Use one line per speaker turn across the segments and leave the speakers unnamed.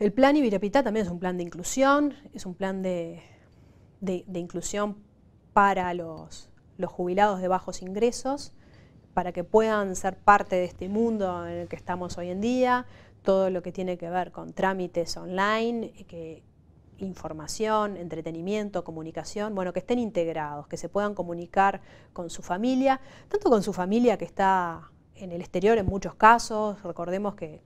El plan Ibirapitá también es un plan de inclusión, es un plan de, inclusión para los, jubilados de bajos ingresos, para que puedan ser parte de este mundo en el que estamos hoy en día, todo lo que tiene que ver con trámites online, información, entretenimiento, comunicación, bueno, que estén integrados, que se puedan comunicar con su familia, tanto con su familia que está en el exterior en muchos casos, recordemos que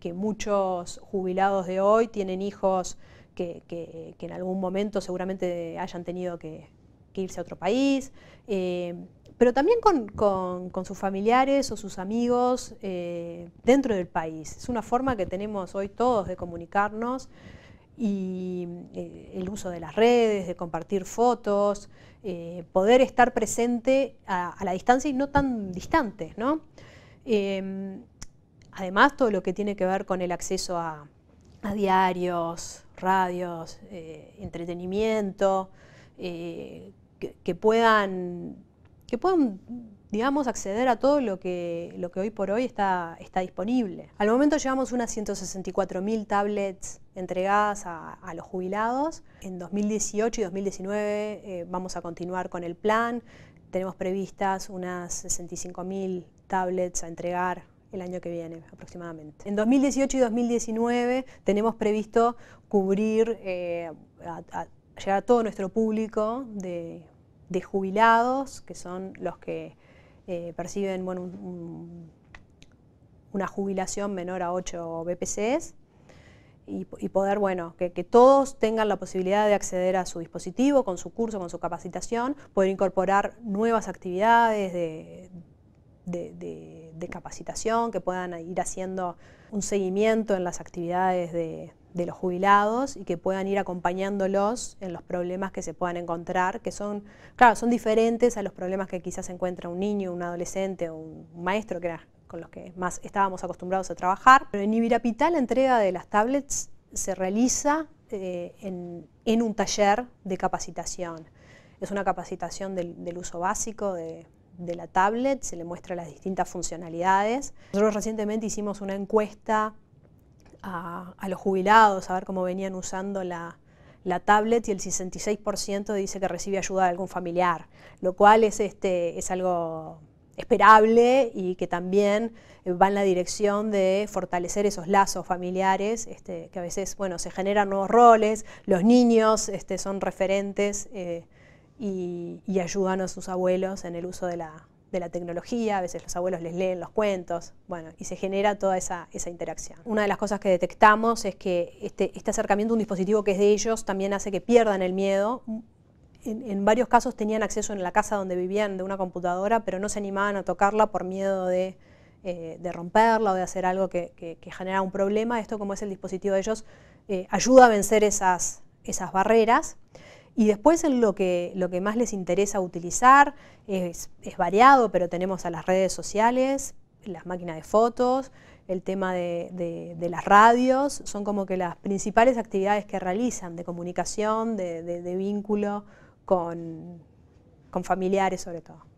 que, muchos jubilados de hoy tienen hijos que, en algún momento seguramente hayan tenido que, irse a otro país, eh, pero también con, sus familiares o sus amigos eh, dentro del país. Es una forma que tenemos hoy todos de comunicarnos y eh, el uso de las redes, de compartir fotos, poder estar presente a, la distancia y no tan distantes, ¿no? Además, todo lo que tiene que ver con el acceso a, diarios, radios, eh, entretenimiento, eh, que, puedan, que puedan digamos, acceder a todo lo que, lo que hoy por hoy está, está disponible. Al momento llevamos unas 164.000 tablets entregadas a, los jubilados. En 2018 y 2019 eh, vamos a continuar con el plan. Tenemos previstas unas 65.000 tablets a entregar el año que viene aproximadamente. En 2018 y 2019 tenemos previsto cubrir, eh, llegar a todo nuestro público de, jubilados, que son los que eh, perciben bueno, una jubilación menor a 8 BPCs. Y, poder, bueno, que, todos tengan la posibilidad de acceder a su dispositivo, con su curso, con su capacitación, poder incorporar nuevas actividades de de capacitación, que puedan ir haciendo un seguimiento en las actividades de, los jubilados y que puedan ir acompañándolos en los problemas que se puedan encontrar, que son, claro, son diferentes a los problemas que quizás encuentra un niño, un adolescente, o un maestro, que era con los que más estábamos acostumbrados a trabajar. Pero en Ibirapital la entrega de las tablets se realiza eh, en, un taller de capacitación. Es una capacitación del, del uso básico de, de la tablet, se le muestra las distintas funcionalidades. Nosotros recientemente hicimos una encuesta a, los jubilados a ver cómo venían usando la, la tablet y el 66% dice que recibe ayuda de algún familiar, lo cual es, este, es algo esperable y que también va en la dirección de fortalecer esos lazos familiares, este, que a veces bueno, se generan nuevos roles, los niños este, son referentes. Eh, y, ayudan a sus abuelos en el uso de la, tecnología, a veces los abuelos les leen los cuentos, bueno, y se genera toda esa, interacción. Una de las cosas que detectamos es que este, este, acercamiento a un dispositivo que es de ellos también hace que pierdan el miedo. En, varios casos tenían acceso en la casa donde vivían de una computadora, pero no se animaban a tocarla por miedo de eh, romperla o de hacer algo que, genera un problema. Esto, como es el dispositivo de ellos, eh, ayuda a vencer esas barreras. Y después en lo que, lo que más les interesa utilizar es, variado, pero tenemos a las redes sociales, las máquinas de fotos, el tema de, las radios, son como que las principales actividades que realizan de comunicación, de, vínculo con familiares sobre todo.